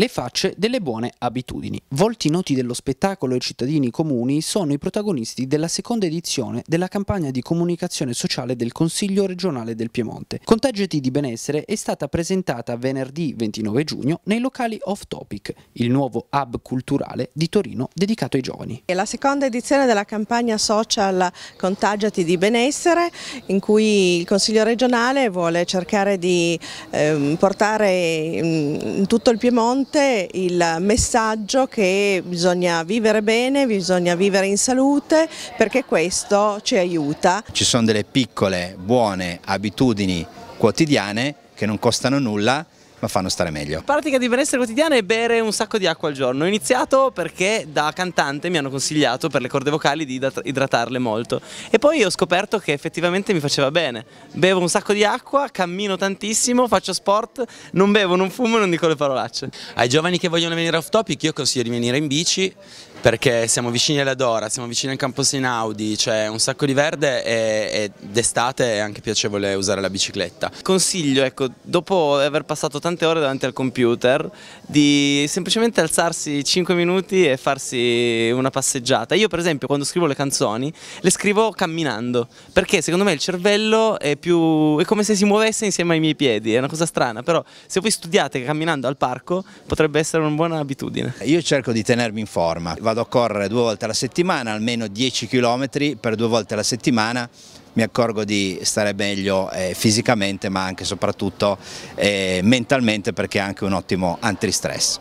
Le facce delle buone abitudini. Volti noti dello spettacolo e cittadini comuni sono i protagonisti della seconda edizione della campagna di comunicazione sociale del Consiglio regionale del Piemonte. Contagiati di benessere è stata presentata venerdì 29 giugno nei locali Off Topic, il nuovo hub culturale di Torino dedicato ai giovani. È la seconda edizione della campagna social Contagiati di benessere in cui il Consiglio regionale vuole cercare di ehm, portare mm, in tutto il Piemonte salute il messaggio che bisogna vivere bene, bisogna vivere in salute perché questo ci aiuta. Ci sono delle piccole buone abitudini quotidiane che non costano nulla ma fanno stare meglio. Pratica di benessere quotidiana è bere un sacco di acqua al giorno. Ho iniziato perché da cantante mi hanno consigliato per le corde vocali di idratarle molto e poi ho scoperto che effettivamente mi faceva bene. Bevo un sacco di acqua, cammino tantissimo, faccio sport, non bevo, non fumo e non dico le parolacce. Ai giovani che vogliono venire off topic io consiglio di venire in bici perché siamo vicini alla Dora, siamo vicini al campo Sinaudi, c'è un sacco di verde e, e d'estate è anche piacevole usare la bicicletta. Consiglio, ecco, dopo aver passato tante ore davanti al computer, di semplicemente alzarsi 5 minuti e farsi una passeggiata. Io per esempio quando scrivo le canzoni le scrivo camminando, perché secondo me il cervello è, più, è come se si muovesse insieme ai miei piedi, è una cosa strana, però se voi studiate camminando al parco potrebbe essere una buona abitudine. Io cerco di tenermi in forma, vado a correre due volte alla settimana, almeno 10 km per due volte alla settimana, mi accorgo di stare meglio eh, fisicamente ma anche e soprattutto eh, mentalmente perché è anche un ottimo antistress.